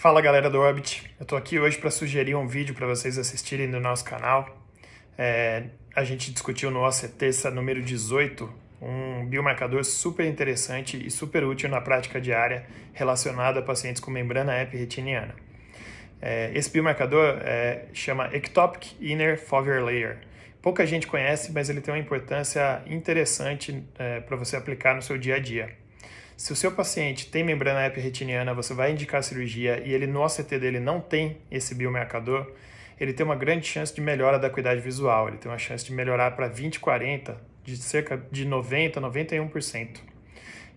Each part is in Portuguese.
Fala galera do Orbit, eu tô aqui hoje para sugerir um vídeo para vocês assistirem no nosso canal. É, a gente discutiu no OCT número 18 um biomarcador super interessante e super útil na prática diária relacionado a pacientes com membrana epiretiniana. É, esse biomarcador é, chama Ectopic Inner Foveal Layer. Pouca gente conhece, mas ele tem uma importância interessante é, para você aplicar no seu dia a dia. Se o seu paciente tem membrana epirretiniana, você vai indicar a cirurgia e ele no OCT dele não tem esse biomarcador, ele tem uma grande chance de melhora da acuidade visual, ele tem uma chance de melhorar para 20, 40, de cerca de 90, 91%.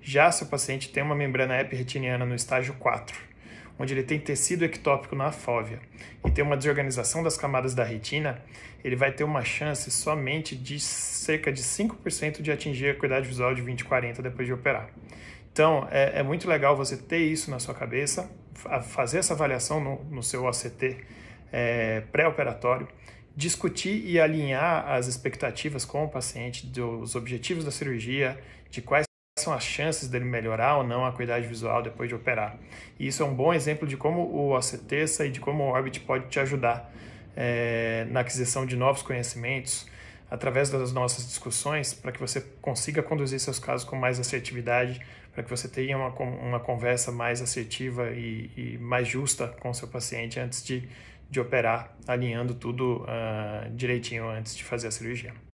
Já se o paciente tem uma membrana epirretiniana no estágio 4, onde ele tem tecido ectópico na fóvea e tem uma desorganização das camadas da retina, ele vai ter uma chance somente de cerca de 5% de atingir a acuidade visual de 20, 40 depois de operar. Então, é, é, muito legal você ter isso na sua cabeça, fazer essa avaliação no, no seu OCT é, pré-operatório, discutir e alinhar as expectativas com o paciente dos objetivos da cirurgia, de quais são as chances dele melhorar ou não a acuidade visual depois de operar. E isso é um bom exemplo de como o OCT e de como o Orbit pode te ajudar é, na aquisição de novos conhecimentos, através das nossas discussões para que você consiga conduzir seus casos com mais assertividade, para que você tenha uma, uma conversa mais assertiva e, e mais justa com o seu paciente antes de, de operar, alinhando tudo uh, direitinho antes de fazer a cirurgia.